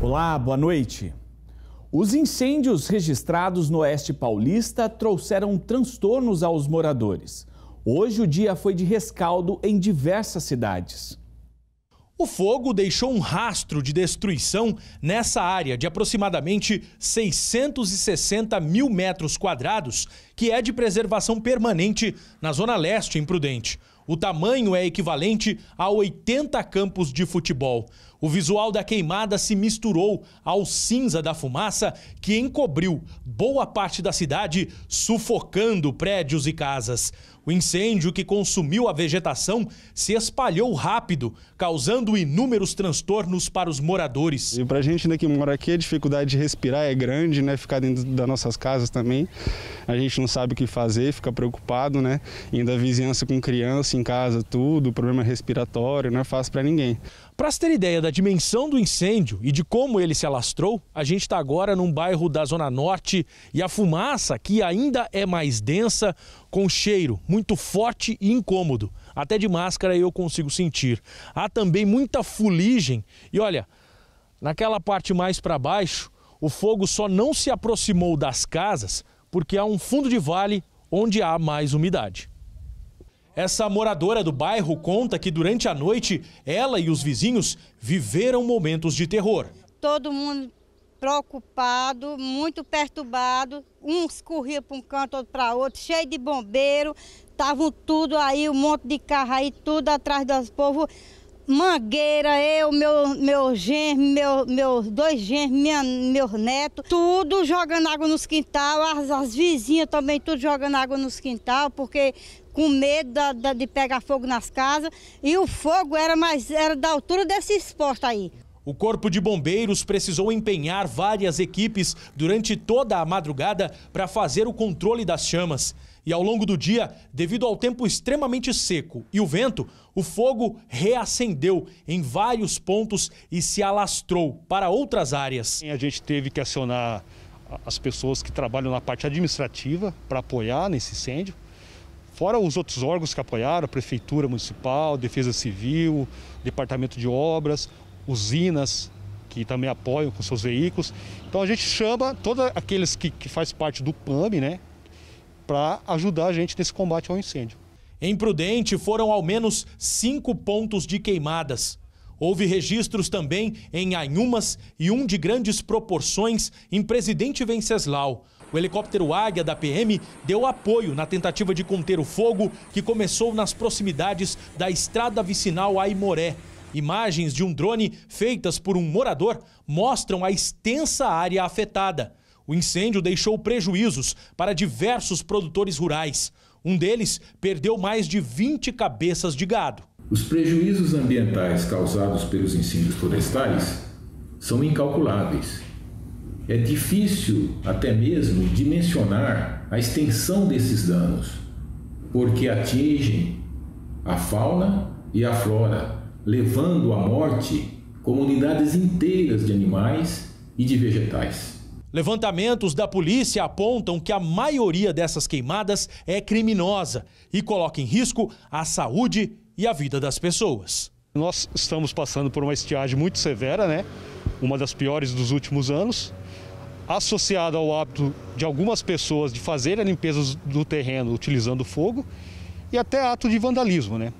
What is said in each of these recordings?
Olá, boa noite. Os incêndios registrados no Oeste Paulista trouxeram transtornos aos moradores. Hoje o dia foi de rescaldo em diversas cidades. O fogo deixou um rastro de destruição nessa área de aproximadamente 660 mil metros quadrados, que é de preservação permanente na Zona Leste, em Prudente. O tamanho é equivalente a 80 campos de futebol. O visual da queimada se misturou ao cinza da fumaça que encobriu boa parte da cidade, sufocando prédios e casas. O incêndio que consumiu a vegetação se espalhou rápido, causando inúmeros transtornos para os moradores. E para a gente né, que mora aqui, a dificuldade de respirar é grande, né? Ficar dentro das nossas casas também. A gente não sabe o que fazer, fica preocupado, né? Ainda a vizinhança com criança em casa, tudo, problema respiratório, não é fácil para ninguém. Para se ter ideia da dimensão do incêndio e de como ele se alastrou, a gente está agora num bairro da Zona Norte e a fumaça aqui ainda é mais densa, com cheiro muito forte e incômodo. Até de máscara eu consigo sentir. Há também muita fuligem e olha, naquela parte mais para baixo, o fogo só não se aproximou das casas porque há um fundo de vale onde há mais umidade. Essa moradora do bairro conta que durante a noite ela e os vizinhos viveram momentos de terror. Todo mundo preocupado, muito perturbado. Uns corriam para um canto, outro para outro, cheio de bombeiro. Estavam tudo aí, um monte de carro aí, tudo atrás dos povos. Mangueira, eu, meu, meu genro, meu, meus dois genros, meus netos, tudo jogando água nos quintal, as, as vizinhas também, tudo jogando água nos quintal, porque com medo da, da, de pegar fogo nas casas. E o fogo era mais era da altura desse postos aí. O Corpo de Bombeiros precisou empenhar várias equipes durante toda a madrugada para fazer o controle das chamas. E ao longo do dia, devido ao tempo extremamente seco e o vento, o fogo reacendeu em vários pontos e se alastrou para outras áreas. A gente teve que acionar as pessoas que trabalham na parte administrativa para apoiar nesse incêndio. Fora os outros órgãos que apoiaram, Prefeitura Municipal, Defesa Civil, Departamento de Obras, usinas que também apoiam com seus veículos. Então a gente chama todos aqueles que, que faz parte do PAM, né, para ajudar a gente nesse combate ao incêndio. Em Prudente foram ao menos cinco pontos de queimadas. Houve registros também em Anhumas e um de grandes proporções em Presidente Venceslau. O helicóptero Águia da PM deu apoio na tentativa de conter o fogo que começou nas proximidades da estrada vicinal Aimoré. Imagens de um drone feitas por um morador mostram a extensa área afetada. O incêndio deixou prejuízos para diversos produtores rurais. Um deles perdeu mais de 20 cabeças de gado. Os prejuízos ambientais causados pelos incêndios florestais são incalculáveis. É difícil até mesmo dimensionar a extensão desses danos, porque atingem a fauna e a flora, levando à morte comunidades inteiras de animais e de vegetais. Levantamentos da polícia apontam que a maioria dessas queimadas é criminosa e coloca em risco a saúde e a vida das pessoas. Nós estamos passando por uma estiagem muito severa, né? Uma das piores dos últimos anos, associada ao hábito de algumas pessoas de fazer a limpeza do terreno utilizando fogo e até ato de vandalismo, né?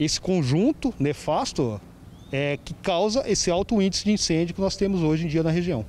Esse conjunto nefasto é que causa esse alto índice de incêndio que nós temos hoje em dia na região.